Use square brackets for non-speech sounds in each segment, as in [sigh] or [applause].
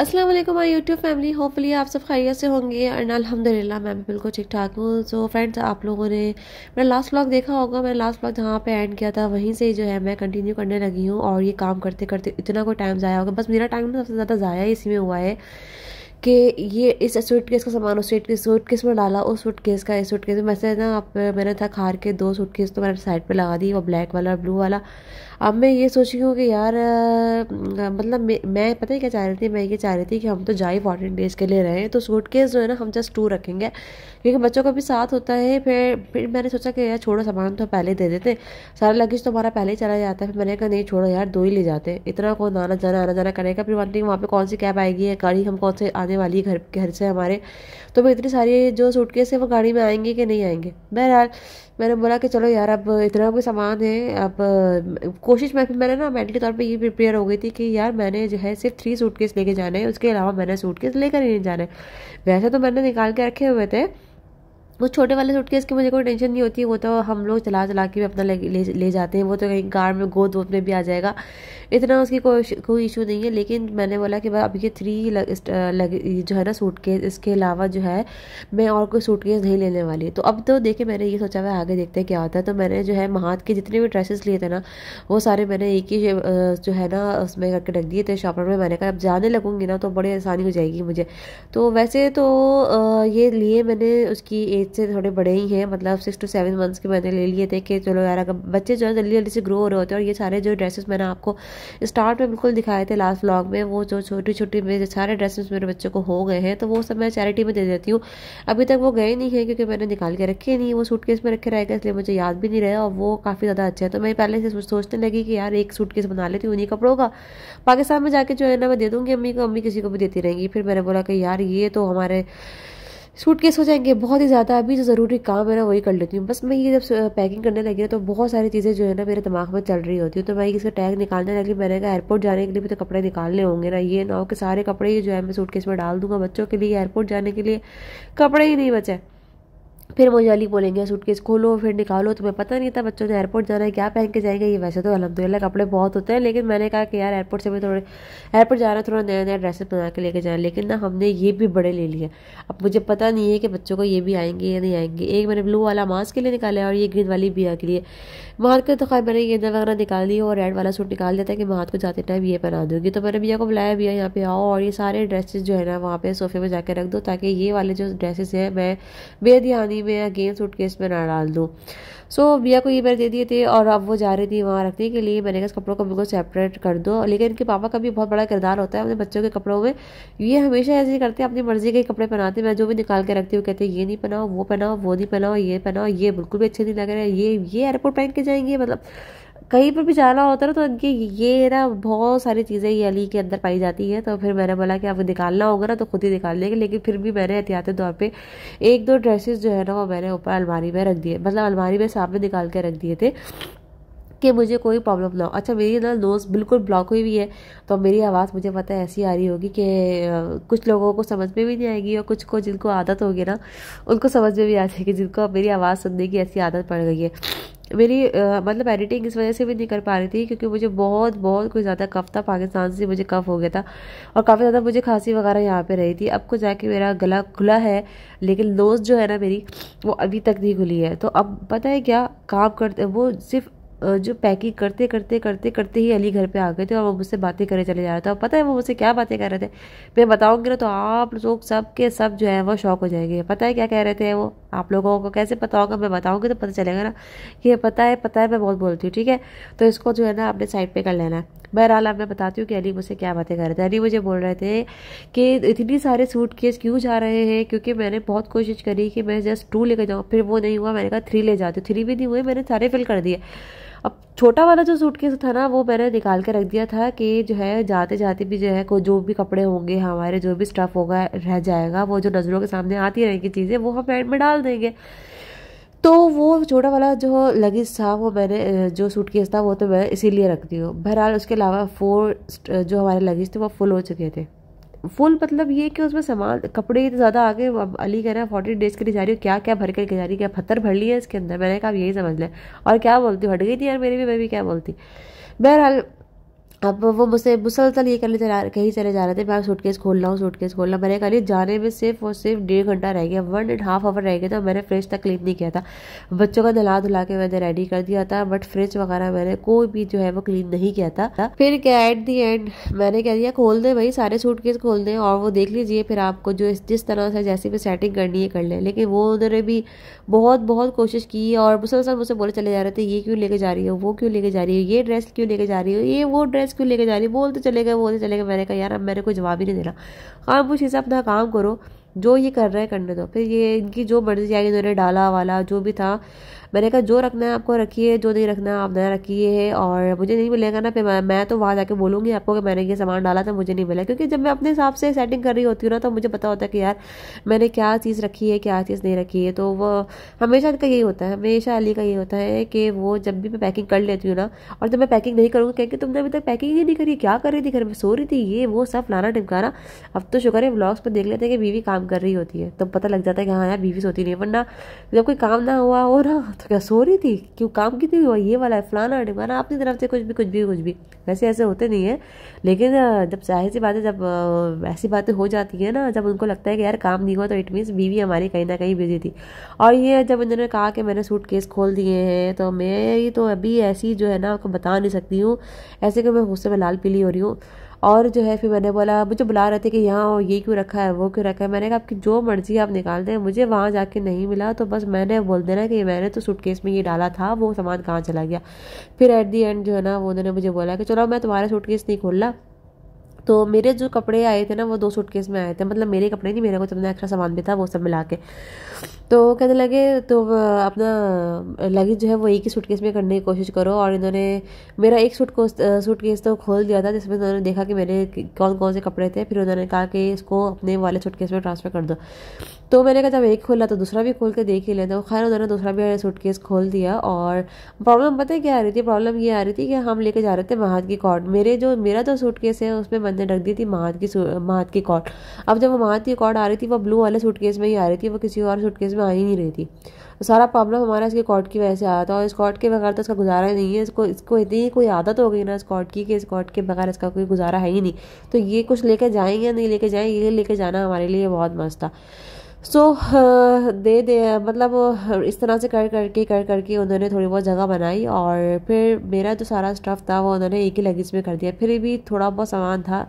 अस्सलाम वालेकुम my YouTube family hopefully आप सब खैरियत से होंगे और अल्हम्दुलिल्लाह मैं भी बिल्कुल ठीक ठाक हूँ सो फ्रेंड्स आप लोगों ने मेरा लास्ट व्लॉग देखा होगा मैंने लास्ट व्लॉग जहाँ पे एंड किया था वहीं से जो है मैं कंटिन्यू करने लगी हूँ और ये काम करते करते इतना कोई टाइम ज़ाया होगा बस मेरा टाइम सबसे ज़्यादा ज़ाया इसी में हुआ है कि ये इस सूट केस का सामान उस सूट सूट केस में डाला उस सूट केस का इस सूट केस में वैसे ना आप मैंने था खार के दो सूट केस तो मैंने साइड पे लगा दी वो ब्लैक वाला और ब्लू वाला अब मैं ये सोच रही हूँ कि यार मतलब मैं पता ही क्या चाह रही थी मैं ये चाह रही थी कि हम तो जाए फोर्टीन डेज़ के लिए रहें तो सूट केस जो है ना हम जस्ट टू रखेंगे क्योंकि बच्चों का भी साथ होता है फिर फिर मैंने सोचा कि यार छोड़ो सामान तो पहले दे देते सारा लगेज तो हमारा पहले ही चला जाता है फिर मैंने कहा नहीं छोड़ो यार दो ही ले जाते इतना कौन आना जाना आना जाना करेगा फिर वन थिंग वहाँ पर कौन सी कैब आएगी या गाड़ी हम कौन से आने वाली है घर घर से हमारे तो मैं इतनी सारी जो सूटकेस है वो गाड़ी में आएंगे कि नहीं आएंगे बहरहाल मैंने बोला कि चलो यार अब इतना कोई सामान है अब कोशिश मैं मैंने ना मेंटली तौर पे ये प्रिपेयर हो गई थी कि यार मैंने जो है सिर्फ थ्री सूटकेस लेके जाना है उसके अलावा मैंने सूटकेस लेकर ही नहीं जाना है वैसे तो मैंने निकाल के रखे हुए थे वो छोटे वाले सूटकेस की मुझे कोई टेंशन नहीं होती वो तो हम लोग चला चला के भी अपना ले, ले, ले जाते हैं वो तो कहीं कार में गोद वोद में भी आ जाएगा इतना उसकी कोई कोई इशू नहीं है लेकिन मैंने बोला कि भाई अब ये थ्री लग, लग जो है ना सूटकेस इसके अलावा जो है मैं और कोई सूटकेस नहीं लेने वाली तो अब तो देखे मैंने ये सोचा हुआ आगे देखते हैं क्या होता है तो मैंने जो है महात के जितने भी ड्रेसेस लिए थे ना वो सारे मैंने एक ही जो है ना उसमें करके रख दिए थे शॉपर में मैंने कहा अब जाने लगूंगी ना तो बड़ी आसानी हो जाएगी मुझे तो वैसे तो ये लिए मैंने उसकी एक से थोड़े बड़े ही हैं मतलब सिक्स टू सेवन मंथ्स के मैंने ले लिए थे कि चलो यार अगर बच्चे जो है जल्दी जल्दी से ग्रो हो रहे होते हैं और ये सारे जो ड्रेसेस मैंने आपको स्टार्ट में बिल्कुल दिखाए थे लास्ट ब्लॉग में वो जो छोटी छोटी मेरे सारे ड्रेसेस मेरे बच्चों को हो गए हैं तो वो सब मैं चैरिटी में दे देती हूँ अभी तक वो गए नहीं है क्योंकि मैंने निकाल के रखे नहीं वो सूट में रखे रहेगा इसलिए मुझे याद भी नहीं रहा और वो काफ़ी ज़्यादा अच्छा है तो मैं पहले से सोचने लगी कि यार एक सूट बना लेती हूँ उन्हीं कपड़ों का पाकिस्तान में जाके जो है ना मैं दे दूँगी अम्मी को अम्मी किसी को भी देती रहेंगी फिर मैंने बोला कि यार ये तो हमारे सूट केस हो जाएंगे बहुत ही ज़्यादा अभी जो ज़रूरी काम है ना वही कर लेती हूँ बस मैं ये जब पैकिंग करने लगी ना तो बहुत सारी चीज़ें जो है ना मेरे दिमाग में चल रही होती हूँ तो मैं इसका टैग निकालने लगी मैंने कहा एयरपोर्ट जाने के लिए भी तो कपड़े निकालने होंगे ना ये ना हो कि सारे कपड़े ही जो है मैं सूट में डाल दूंगा बच्चों के लिए एयरपोर्ट जाने के लिए कपड़े ही नहीं बचे फिर वो जाली बोलेंगे सूटकेस खोलो फिर निकालो तुम्हें पता नहीं था बच्चों ने एयरपोर्ट जाना है क्या पहन के जाएंगे ये वैसे तो अलहमदिल्ला कपड़े बहुत होते हैं लेकिन मैंने कहा कि यार एयरपोर्ट से भी थोड़े एयरपोर्ट जा रहा है थोड़ा नया नया ड्रेसेस बना के लेके जाए लेकिन ना हमने ये भी बड़े ले लिए अब मुझे पता नहीं है कि बच्चों को ये भी आएंगे या नहीं आएंगे एक मैंने ब्लू वाला मास्क के लिए निकाला और ये ग्रीन वाली बिया के लिए महत के तो खैर मैंने गेंदा वगैरह निकाल दी और रेड वाला सूट निकाल देता है कि महत को जाते टाइम ये पहना दूँगी तो मैंने बिया को बुलाया बिया यहाँ पे आओ और ये सारे ड्रेसेस जो है ना वहाँ पे सोफे में जाकर रख दो ताकि ये वाले जो ड्रेसेस हैं मैं बेध्यानी कि मैं अगेन सूट केस में ना डाल दूँ सो so, भैया को ये मैंने दे दिए थे और अब वो जा रही थी वहाँ रखने के लिए मैंने कहा कपड़ों को बिल्कुल सेपरेट कर दो लेकिन इनके पापा का भी बहुत बड़ा किरदार होता है अपने बच्चों के कपड़ों में ये हमेशा ऐसे ही करते हैं अपनी मर्जी के कपड़े पहनाते हैं मैं जो भी निकाल के रखती हूँ कहते हैं ये नहीं पहनाओ वो पहनाओ वो नहीं पहनाओ ये पहनाओ ये बिल्कुल भी अच्छे नहीं लग रहे ये ये एयरपोर्ट पहन के जाएंगे मतलब कहीं पर भी जाना होता ना तो ये ये ना बहुत सारी चीज़ें ये अली के अंदर पाई जाती है तो फिर मैंने बोला कि आपको निकालना होगा ना तो खुद ही निकाल लेंगे लेकिन फिर भी मैंने एहतियाती तौर पर एक दो ड्रेसेस जो है ना वो मैंने ऊपर अलमारी में रख दिए मतलब अलमारी में सामने निकाल के रख दिए थे कि मुझे कोई प्रॉब्लम ना हो अच्छा मेरी ना नोज़ बिल्कुल ब्लॉक हुई हुई है तो मेरी आवाज़ मुझे पता है ऐसी आ रही होगी कि कुछ लोगों को समझ में भी नहीं आएगी और कुछ को जिनको आदत होगी ना उनको समझ में भी आ जाएगी जिनको अब मेरी आवाज़ सुनने की ऐसी आदत पड़ गई है मेरी आ, मतलब एडिटिंग इस वजह से भी नहीं कर पा रही थी क्योंकि मुझे बहुत बहुत कुछ ज़्यादा कफ था पाकिस्तान से मुझे कफ हो गया था और काफ़ी ज़्यादा मुझे खांसी वगैरह यहाँ पे रही थी अब को जाके मेरा गला खुला है लेकिन नोज़ जो है ना मेरी वो अभी तक नहीं खुली है तो अब पता है क्या काम करते वो सिर्फ जो पैकिंग करते करते करते करते ही अली घर पे आ गए थे और वो मुझसे बातें करे चले जा रहे थे और पता है वो मुझसे क्या बातें कर रहे थे मैं बताऊँगी ना तो आप लोग सब के सब जो है वो शौक हो जाएंगे पता है क्या कह रहे थे वो आप लोगों को कैसे पता होगा मैं बताऊँगी तो पता चलेगा ना कि ये पता है पता है मैं बहुत बोलती हूँ ठीक है तो इसको जो है ना आपने साइड पे कर लेना है बहरहाल अब मैं बताती हूँ कि अली मुझसे क्या बातें कर रहे थे अली मुझे बोल रहे थे कि इतनी सारे सूट केस क्यों जा रहे हैं क्योंकि मैंने बहुत कोशिश करी कि मैं जस्ट टू लेकर जाऊँ फिर वो नहीं हुआ मैंने कहा थ्री ले जाती हूँ थ्री भी नहीं हुए मैंने सारे फिल कर दिए अब छोटा वाला जो सूटकेस था ना वो मैंने निकाल के रख दिया था कि जो है जाते जाते भी जो है को जो भी कपड़े होंगे हमारे जो भी स्टफ़ होगा रह जाएगा वो जो नज़रों के सामने आती रहेंगी चीज़ें वो हम पैंट में डाल देंगे तो वो छोटा वाला जो लगेज था वो मैंने जो सूटकेस था वो तो मैं इसीलिए रख दी हूँ बहरहाल उसके अलावा फोर जो हमारे लगेज थे वो फुल हो चुके थे फुल मतलब ये कि उसमें सामान कपड़े ज़्यादा आ गए अब अली कह रहा है फोर्टी डेज़ के लिए जा रही हूँ क्या क्या भर के जा रही है क्या पत्थर भर लिए इसके अंदर मैंने कहा आप यही समझ लें और क्या बोलती हट गई थी यार मेरी भी मैं भी क्या बोलती बहरहाल अब वो मुझसे मुसलसल ये करने चला कहीं चले जा रहे थे मैं सूटकेस रहा हूँ सूटकेस खोल हूँ मैंने कहा जाने में सिर्फ और सिर्फ डेढ़ घंटा रह गया वन एंड हाफ आवर रह गया था मैंने फ्रिज तक क्लीन नहीं किया था बच्चों का नला धुला के मैंने रेडी कर दिया था बट फ्रिज वगैरह मैंने कोई भी जो है वो क्लीन नहीं किया था फिर क्या एट दी एंड मैंने कह दिया खोल दे भाई सारे सूटकेस खोल दें और वो देख लीजिए फिर आपको जो जिस तरह से जैसी भी सेटिंग करनी है कर लें लेकिन वो उन्होंने भी बहुत बहुत कोशिश की और मुसलसल मुझसे बोले चले जा रहे थे ये क्यों लेके जा रही हो वो क्यों लेके जा रही हो ये ड्रेस क्यों लेके जा रही हो ये वो ड्रेस क्यों लेके जा रही बोलते तो चले गए बोलते तो चले गए मैंने कहा यार अब मैंने कोई जवाब ही नहीं देना खामोशी हाँ, से अपना काम करो जो ये कर रहे हैं करने दो फिर ये इनकी जो मर्जी आई इन्होंने डाला वाला जो भी था मैंने कहा जो रखना है आपको रखिए जो नहीं रखना आप ना रखिए और मुझे नहीं मिलेगा ना फिर मैं तो वहाँ जाके बोलूँगी आपको कि मैंने ये सामान डाला था मुझे नहीं मिला क्योंकि जब मैं अपने हिसाब से सेटिंग कर रही होती हूँ ना तो मुझे पता होता है कि यार मैंने क्या चीज़ रखी है क्या चीज़ नहीं रखी है तो वो हमेशा का यही होता है हमेशा अली का ये होता है कि वो जब भी मैं पैकिंग कर लेती हूँ ना और जब मैं पैकिंग नहीं करूँगी कहेंगे तुमने अभी तक पैकिंग ही नहीं करी क्या कर रही थी घर में सो रही थी ये वो सब लाना टिमकाना अब तो शुक्र है ब्लॉग्स पर देख लेते हैं कि बीवी काम कर रही होती है तब तो पता लग जाता है कि हाँ यार बीवी सोती नहीं वरना जब कोई काम ना हुआ हो ना तो क्या सो रही थी क्यों काम की थी ये वाला है फलाना ढिमाना अपनी तरफ से कुछ भी कुछ भी कुछ भी वैसे ऐसे होते नहीं है लेकिन जब जाहिर सी बातें जब ऐसी बातें हो जाती है ना जब उनको लगता है कि यार काम नहीं हुआ तो इट मीन्स बीवी हमारी कहीं ना कहीं बिजी थी और ये जब इन्होंने कहा कि मैंने सूट केस खोल दिए हैं तो मेरी तो अभी ऐसी जो है ना आपको बता नहीं सकती हूँ ऐसे कि मैं गुस्से में लाल पीली हो रही हूँ और जो है फिर मैंने बोला मुझे बुला रहे थे कि यहाँ ये क्यों रखा है वो क्यों रखा है मैंने कहा आपकी जो मर्जी आप निकाल दें मुझे वहाँ जाके नहीं मिला तो बस मैंने बोल देना कि मैंने तो सूटकेस में ये डाला था वो सामान कहाँ चला गया फिर एट दी एंड जो है ना वो उन्होंने मुझे बोला कि चलो मैं तुम्हारा सूटकेस नहीं खोल रहा तो मेरे जो कपड़े आए थे ना वो दो सूटकेस में आए थे मतलब मेरे कपड़े नहीं मेरे को जितना एक्स्ट्रा सामान भी था वो सब मिला के तो कहने लगे तो अपना लगेज जो है वो एक ही सूटकेस में करने की कोशिश करो और इन्होंने मेरा एक सूट सूटकेस तो खोल दिया था जिसमें उन्होंने देखा कि मेरे कौन कौन से कपड़े थे फिर उन्होंने कहा कि इसको अपने वाले सूटकेस में ट्रांसफ़र कर दो तो मैंने कहा जब एक खोला तो दूसरा भी खोल के देख ही लेता हूँ खैर उन्होंने दूसरा भी सूटकेस खोल दिया और प्रॉब्लम पता क्या आ रही थी प्रॉब्लम ये आ रही थी कि हम लेके जा रहे थे महाद की कॉट मेरे जो मेरा जो सूटकेस है उसमें मैंने रख दी थी महाद की महाद की कॉट अब जब वो महाद की कॉट आ रही थी वो ब्लू वाले सूटकेस में ही आ रही थी वो किसी और सूटकेस में आ ही नहीं रही थी तो सारा प्रॉब्लम हमारा इसके कॉट की वजह से आया था और इस कॉट के बगैर तो इसका गुजारा ही नहीं है इसको इसको इतनी कोई आदत हो गई ना इस कॉट की कि इस कॉट के बगैर इसका कोई गुजारा है ही नहीं तो ये कुछ लेके जाएंगे या नहीं लेके जाएंगे ये लेके जाना हमारे लिए बहुत मस्त था सो so, uh, दे दे मतलब uh, इस तरह से कर करके कर करके उन्होंने थोड़ी बहुत जगह बनाई और फिर मेरा जो सारा स्टफ़ था वो उन्होंने एक ही लगेज में कर दिया फिर भी थोड़ा बहुत सामान था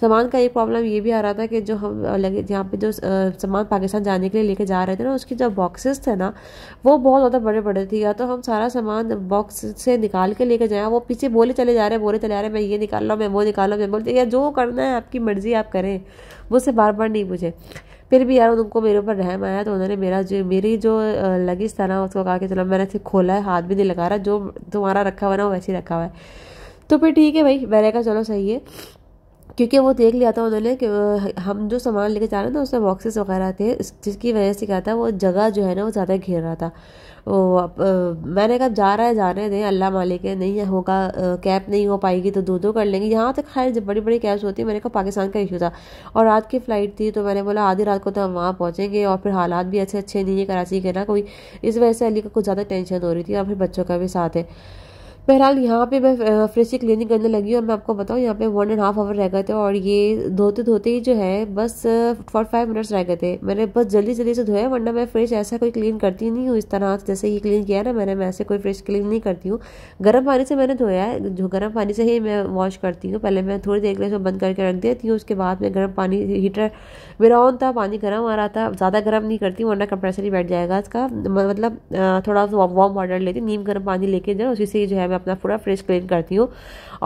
सामान का एक प्रॉब्लम ये भी आ रहा था कि जो हम लगेज uh, यहाँ पे जो सामान पाकिस्तान जाने के लिए लेके जा रहे थे ना उसके जो बॉक्सेस थे ना वो बहुत ज़्यादा बड़े बड़े थे या तो हम सारा सामान बॉक्स से निकाल के लेके जाए वो पीछे बोले चले जा रहे हैं बोले चले जा रहे मैं ये निकाल रहा हूँ मैं वो निकाल रहा हूँ मैं बोलती यार जो करना है आपकी मर्ज़ी आप करें मुझसे बार बार नहीं पूछे फिर भी यार उनको मेरे ऊपर रहम आया तो उन्होंने मेरा जो मेरी जो लगेज था ना उसको कहा कि चलो मैंने खोला है हाथ भी नहीं लगा रहा जो तुम्हारा रखा हुआ ना वो वैसे ही रखा हुआ है तो फिर ठीक है भाई मैंने कहा चलो सही है क्योंकि वो देख लिया था उन्होंने कि हम जो सामान लेके जा रहे थे उसमें बॉक्सेस वगैरह थे जिसकी वजह से क्या था वो जगह जो है ना वो ज़्यादा घेर रहा था वो अब मैंने कहा जा रहा है जाने दें अल्लाह मालिक है नहीं होगा कैब नहीं हो पाएगी तो दो दो कर लेंगे यहाँ तक खैर जब बड़ी बड़ी कैब्स होती है मैंने कहा पाकिस्तान का इशू था और रात की फ़्लाइट थी तो मैंने बोला आधी रात को तो हम वहाँ पहुँचेंगे और फिर हालात भी अच्छे अच्छे नहीं है कराची के ना कोई इस वजह से अली का कुछ ज़्यादा टेंशन हो रही थी और फिर बच्चों का भी साथ है बहरहाल यहाँ पे मैं फ्रिज की क्लीनिंग करने लगी और मैं आपको बताऊँ यहाँ पे वन एंड हाफ आवर रह गए थे और ये धोते धोते ही जो है बस फोर फाइव मिनट्स रह गए थे मैंने बस जल्दी जल्दी से धोया वरना मैं फ्रिज ऐसा कोई क्लीन करती नहीं हूँ इस तरह जैसे ये क्लीन किया ना मैंने मैं ऐसे कोई फ्रिज क्लीन नहीं करती हूँ गर्म पानी से मैंने धोया है जो गर्म पानी से ही मैं वॉश करती हूँ पहले मैं थोड़ी देर के लिए बंद करके रख देती हूँ उसके बाद मैं गर्म पानी हीटर मेरा ऑन था पानी गर्म आ रहा था ज़्यादा गर्म नहीं करती वरना कंप्रेसर ही बैठ जाएगा इसका मतलब थोड़ा सा वार्म वाटर लेती नीम गर्म पानी लेके जो उसी से जो है मैं अपना पूरा फ्रेश क्लीन करती हूँ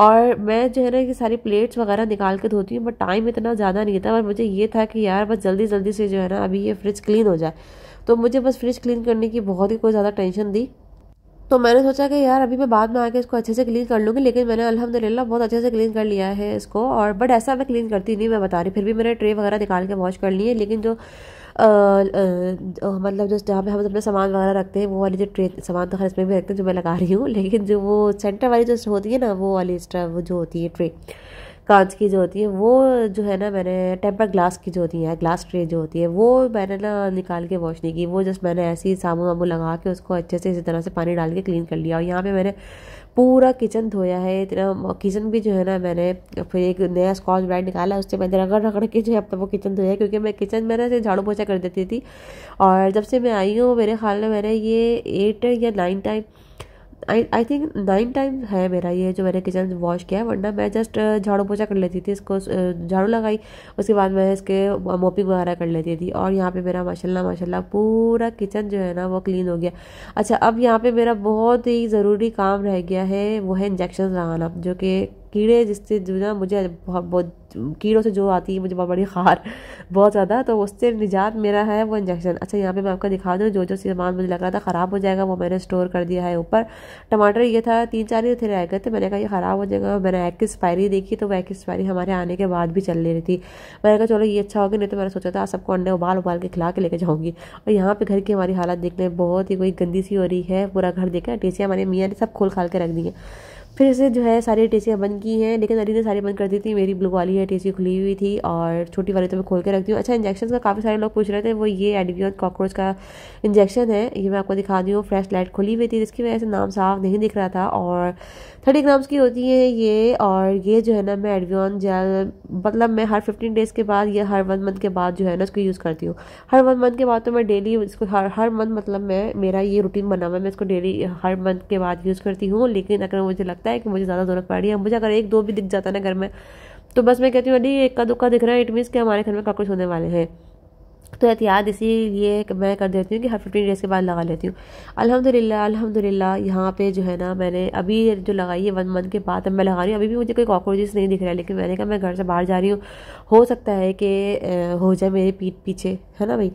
और मैं जो है ना कि सारी प्लेट्स वगैरह निकाल के धोती हूँ बट टाइम इतना ज़्यादा नहीं था और मुझे ये था कि यार बस जल्दी जल्दी से जो है ना अभी ये फ्रिज क्लीन हो जाए तो मुझे बस फ्रिज क्लीन करने की बहुत ही कोई ज़्यादा टेंशन दी तो मैंने सोचा कि यार अभी मैं बाद में आके इसको अच्छे से क्लीन कर लूँगी लेकिन मैंने अल्हम्दुलिल्लाह बहुत अच्छे से क्लीन कर लिया है इसको और बट ऐसा मैं क्लीन करती नहीं मैं बता रही फिर भी मैंने ट्रे वगैरह निकाल के वॉश कर ली है लेकिन जो आ, आ, मतलब जो जहाँ पे हम अपने सामान वगैरह रखते हैं वो वाली जो ट्रे सामान तो खैर इसमें भी रखते हैं जो मैं लगा रही हूँ [laughs] लेकिन जो वो सेंटर वाली जो होती है ना वो वाली एक्स्ट्रा जो होती है ट्रे कांच की जो होती है वो जो है ना मैंने टेम्पर ग्लास की जो होती है ग्लास ट्रे जो होती है वो मैंने ना निकाल के वॉश नहीं की वो जस्ट मैंने ऐसे ही साबुन वाबुन लगा के उसको अच्छे से इसी तरह से पानी डाल के क्लीन कर लिया और यहाँ पे मैंने पूरा किचन धोया है इतना किचन भी जो है ना मैंने फिर एक नया स्कॉच ब्राइट निकाला उससे मैंने रगड़ रगड़ के जो है तक वो किचन धोया क्योंकि मैं किचन में ना झाड़ू पोछा कर देती थी और जब से मैं आई हूँ मेरे ख्याल में मैंने ये एट या nine time I I think nine time है मेरा ये जो मैंने किचन वॉश किया है वरना मैं जस्ट uh, झाड़ू पोछा कर लेती थी इसको uh, झाड़ू लगाई उसके बाद मैं इसके uh, मोपिंग वगैरह कर लेती थी और यहाँ पे मेरा माशाल्लाह माशाल्लाह पूरा किचन जो है ना वो क्लीन हो गया अच्छा अब यहाँ पे मेरा बहुत ही ज़रूरी काम रह गया है वो है इंजेक्शन लगाना जो कि कीड़े जिससे जो ना मुझे बहुत कीड़ों से जो आती है मुझे बहुत बड़ी खार बहुत ज़्यादा तो उससे निजात मेरा है वो इंजेक्शन अच्छा यहाँ पे मैं आपको दिखा दूँ जो जो सामान मुझे लग रहा था ख़राब हो जाएगा वो मैंने स्टोर कर दिया है ऊपर टमाटर ये था तीन चार ही थे रह गए थे मैंने कहा ये ख़राब हो जाएगा मैंने एक एक्सपायरी देखी तो वो एक स्पायरी हमारे आने के बाद भी चल ले रही थी मैंने कहा चलो ये अच्छा होगा नहीं तो मैंने सोचा था सबको अंडे उबाल उबाल के खिला के लेके जाऊँगी और यहाँ पर घर की हमारी हालत देखने बहुत ही कोई गंदी सी हो रही है पूरा घर देखा टीसियाँ हमारे मियाँ ने सब खोल खाल के रख दी है फिर से जो है सारी टेसियाँ बंद की हैं लेकिन अली ने सारी बंद कर दी थी मेरी ब्लू वाली है टेसी खुली हुई थी और छोटी वाली तो मैं खोल के रखती हूँ अच्छा इंजेक्शन का काफ़ी सारे लोग पूछ रहे थे वो ये एडवियन कॉकरोच का इंजेक्शन है ये मैं आपको दिखा दी हूँ फ्रेश लाइट खुली हुई थी जिसकी वजह से नाम साफ नहीं दिख रहा था और थर्टी ग्राम्स की होती है ये और ये जो है ना मैं एडवियन जेल मतलब मैं हर फिफ्टीन डेज़ के बाद या हर वन मंथ के बाद जो है ना इसको यूज़ करती हूँ हर वन मंथ के बाद तो मैं डेली इसको हर हर मंथ मतलब मैं मेरा ये रूटीन बना हुआ है मैं इसको डेली हर मंथ के बाद यूज़ करती हूँ लेकिन अगर मुझे लगता है कि मुझे ज़्यादा ज़रूरत पड़ रही है मुझे अगर एक दो भी दिख जाता है ना घर में तो बस मैं कहती हूँ अभी एक का दुखा दिख रहा है इट मीन्स कि हमारे घर में काकुश होने वाले हैं तो एहतियात इसीलिए मैं कर देती हूँ कि हर फिफ्टीन डेज़ के बाद लगा लेती हूँ अल्हम्दुलिल्लाह अल्हम्दुलिल्लाह यहाँ पे जो है ना मैंने अभी जो लगाई है वन मंथ के बाद अब मैं लगा रही हूँ अभी भी मुझे कोई कॉकरोचेस नहीं दिख रहा है लेकिन मैंने कहा मैं घर से बाहर जा रही हूँ हो सकता है कि हो जाए मेरे पीठ पीछे है ना भाई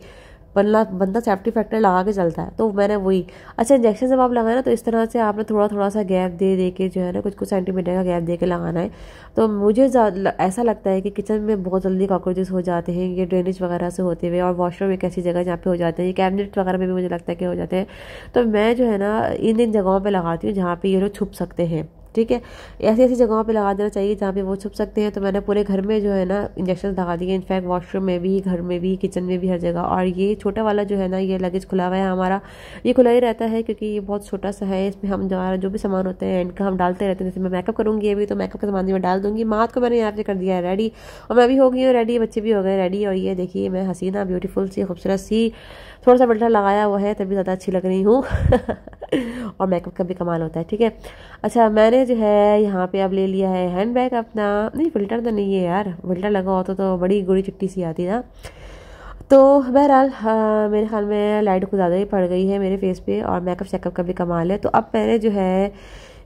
बनना बंदा सेफ्टी फैक्टर लगा के चलता है तो मैंने वही अच्छा इंजेक्शन जब आप लगाए ना तो इस तरह से आपने थोड़ा थोड़ा सा गैप दे दे के जो है ना कुछ कुछ सेंटीमीटर का गैप दे के लगाना है तो मुझे ऐसा लगता है कि किचन में बहुत जल्दी कॉकरोचेस हो जाते हैं ये ड्रेनेज वगैरह से होते हुए और वॉशरूम एक ऐसी जगह जहाँ पे हो जाते हैं कैबिनेट वगैरह में भी मुझे लगता है कि हो जाते हैं तो मैं जो है ना इन इन जगहों पर लगाती हूँ जहाँ पर ये लोग छुप सकते हैं ठीक है ऐसी ऐसी जगहों पे लगा देना चाहिए जहाँ पे वो छुप सकते हैं तो मैंने पूरे घर में जो है ना इंजेक्शन लगा दिए इनफैक्ट वॉशरूम में भी घर में भी किचन में भी हर जगह और ये छोटा वाला जो है ना ये लगेज खुला हुआ है हमारा ये खुला ही रहता है क्योंकि ये बहुत छोटा सा है इसमें हम हमारा जो भी सामान होता है इनका हम डालते रहते हैं जैसे मैं मेकअप करूँगी अभी तो मेकअप का सामान मैं डाल दूँगी मात को मैंने यहाँ पे कर दिया है रेडी और मैं भी हो गई हूँ रेडी बच्चे भी हो गए रेडी और ये देखिए मैं हसीना ब्यूटीफुल सी खूबसूरत सी थोड़ा सा बल्टा लगाया हुआ है तभी ज़्यादा अच्छी लग रही हूँ [laughs] और मेकअप का भी कमाल होता है ठीक है अच्छा मैंने जो है यहाँ पे अब ले लिया है हैंड बैग अपना नहीं फिल्टर तो नहीं है यार फिल्टर लगा होता तो बड़ी गुड़ी चिट्टी सी आती ना तो बहरहाल हाँ, मेरे ख्याल में लाइट को ज़्यादा ही पड़ गई है मेरे फेस पे और मेकअप चेकअप का भी कमाल है तो अब मैंने जो है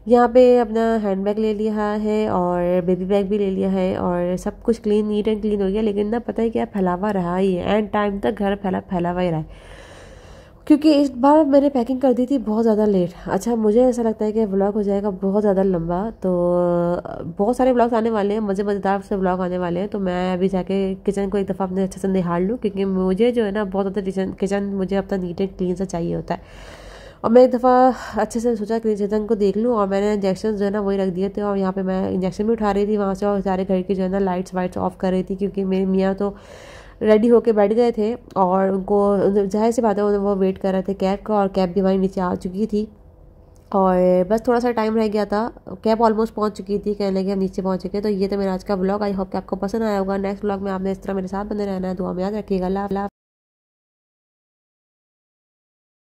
यहाँ पे अपना हैंड बैग ले लिया है और बेबी बैग भी ले लिया है और सब कुछ क्लीन नीट एंड क्लीन हो गया लेकिन ना पता है क्या फैलावा रहा ही है एंड टाइम तक घर फैला फैलावा ही रहा है क्योंकि इस बार मैंने पैकिंग कर दी थी बहुत ज़्यादा लेट अच्छा मुझे ऐसा लगता है कि ब्लॉग हो जाएगा बहुत ज़्यादा लंबा तो बहुत सारे ब्लॉग्स आने वाले हैं मज़े मज़ेदार से ब्लॉग आने वाले हैं तो मैं अभी जाके किचन को एक दफ़ा अपने अच्छे से निहार लूँ क्योंकि मुझे जो है ना बहुत ज़्यादा किचन किचन मुझे अपना नीट एंड क्लीन सा चाहिए होता है और मैं एक दफ़ा अच्छे से सोचा कि किचन को देख लूँ और मैंने इंजेक्शन जो है ना वही रख दिए थे और यहाँ पर मैं इंजेक्शन भी उठा रही थी वहाँ से और सारे घर की जो है ना लाइट्स वाइट्स ऑफ कर रही थी क्योंकि मेरी मियाँ तो रेडी होके बैठ गए थे और उनको जाहिर सी बात है वो वेट कर रहे थे कैब का और कैब भी हमारी नीचे आ चुकी थी और बस थोड़ा सा टाइम रह गया था कैब ऑलमोस्ट पहुंच चुकी थी कहने लगे हम नीचे पहुंच चुके तो ये तो मेरा आज का ब्लॉग आई होप कि आपको पसंद आया होगा नेक्स्ट ब्लॉग में आपने इस तरह मेरे साथ बने रहना है दुआ में याद रखिएगा अल्लाह